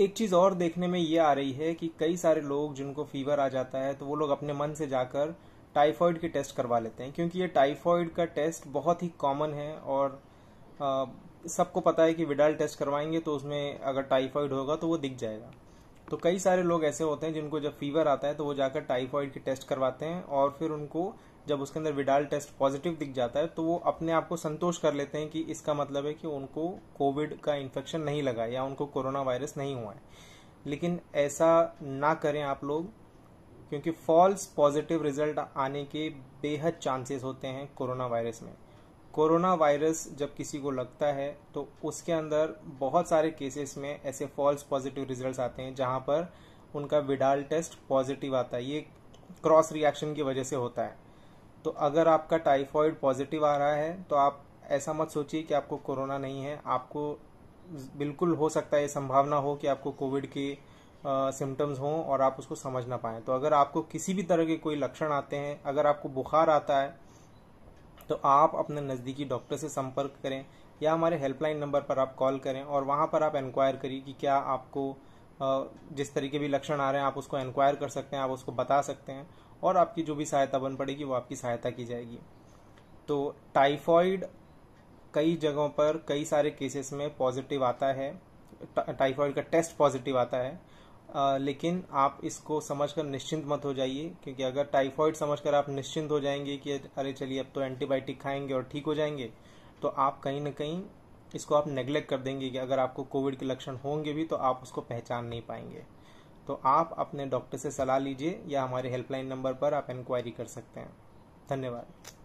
एक चीज़ और देखने में ये आ रही है कि कई सारे लोग जिनको फीवर आ जाता है तो वो लोग अपने मन से जाकर टाइफॉइड के टेस्ट करवा लेते हैं क्योंकि ये टाइफॉइड का टेस्ट बहुत ही कॉमन है और सबको पता है कि विडाल टेस्ट करवाएंगे तो उसमें अगर टाइफॉइड होगा तो वो दिख जाएगा तो कई सारे लोग ऐसे होते हैं जिनको जब फीवर आता है तो वो जाकर टाइफॉइड की टेस्ट करवाते हैं और फिर उनको जब उसके अंदर विडाल टेस्ट पॉजिटिव दिख जाता है तो वो अपने आप को संतोष कर लेते हैं कि इसका मतलब है कि उनको कोविड का इन्फेक्शन नहीं लगा या उनको कोरोना वायरस नहीं हुआ है लेकिन ऐसा ना करें आप लोग क्योंकि फॉल्स पॉजिटिव रिजल्ट आने के बेहद चांसेस होते हैं कोरोना वायरस में कोरोना वायरस जब किसी को लगता है तो उसके अंदर बहुत सारे केसेस में ऐसे फॉल्स पॉजिटिव रिजल्ट्स आते हैं जहां पर उनका विडाल टेस्ट पॉजिटिव आता है ये क्रॉस रिएक्शन की वजह से होता है तो अगर आपका टाइफॉइड पॉजिटिव आ रहा है तो आप ऐसा मत सोचिए कि आपको कोरोना नहीं है आपको बिल्कुल हो सकता है संभावना हो कि आपको कोविड के सिम्टम्स हों और आप उसको समझ ना पाएँ तो अगर आपको किसी भी तरह के कोई लक्षण आते हैं अगर आपको बुखार आता है तो आप अपने नज़दीकी डॉक्टर से संपर्क करें या हमारे हेल्पलाइन नंबर पर आप कॉल करें और वहाँ पर आप इंक्वायर करिए कि क्या आपको जिस तरीके भी लक्षण आ रहे हैं आप उसको इंक्वायर कर सकते हैं आप उसको बता सकते हैं और आपकी जो भी सहायता बन पड़ेगी वो आपकी सहायता की जाएगी तो टाइफॉइड कई जगहों पर कई सारे केसेस में पॉजिटिव आता है टाइफॉइड का टेस्ट पॉजिटिव आता है आ, लेकिन आप इसको समझकर निश्चिंत मत हो जाइए क्योंकि अगर टाइफॉइड समझकर आप निश्चिंत हो जाएंगे कि अरे चलिए अब तो एंटीबायोटिक खाएंगे और ठीक हो जाएंगे तो आप कहीं ना कहीं इसको आप नेग्लेक्ट कर देंगे कि अगर आपको कोविड के लक्षण होंगे भी तो आप उसको पहचान नहीं पाएंगे तो आप अपने डॉक्टर से सलाह लीजिए या हमारे हेल्पलाइन नंबर पर आप इंक्वायरी कर सकते हैं धन्यवाद